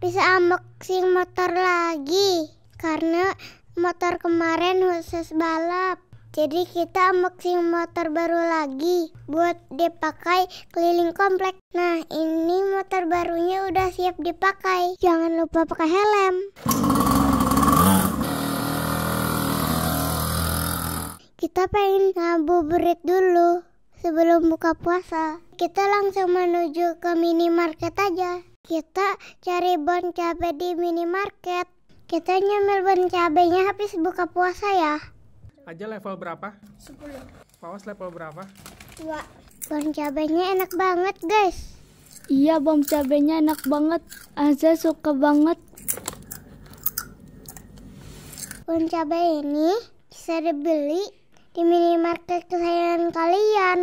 bisa unboxing motor lagi karena motor kemarin khusus balap. Jadi kita unboxing motor baru lagi buat dipakai keliling komplek. Nah, ini motor barunya udah siap dipakai. Jangan lupa pakai helm. Kita pengen ngabuburit dulu sebelum buka puasa. Kita langsung menuju ke minimarket aja. Kita cari bon cabai di minimarket. Kita nyemil bon cabainya habis buka puasa ya. Aja level berapa? 10. Pawas level berapa? 2. Bon cabainya enak banget, guys. Iya, bom cabenya enak banget. Aza suka banget. Bon cabai ini bisa dibeli di minimarket kesayangan kalian.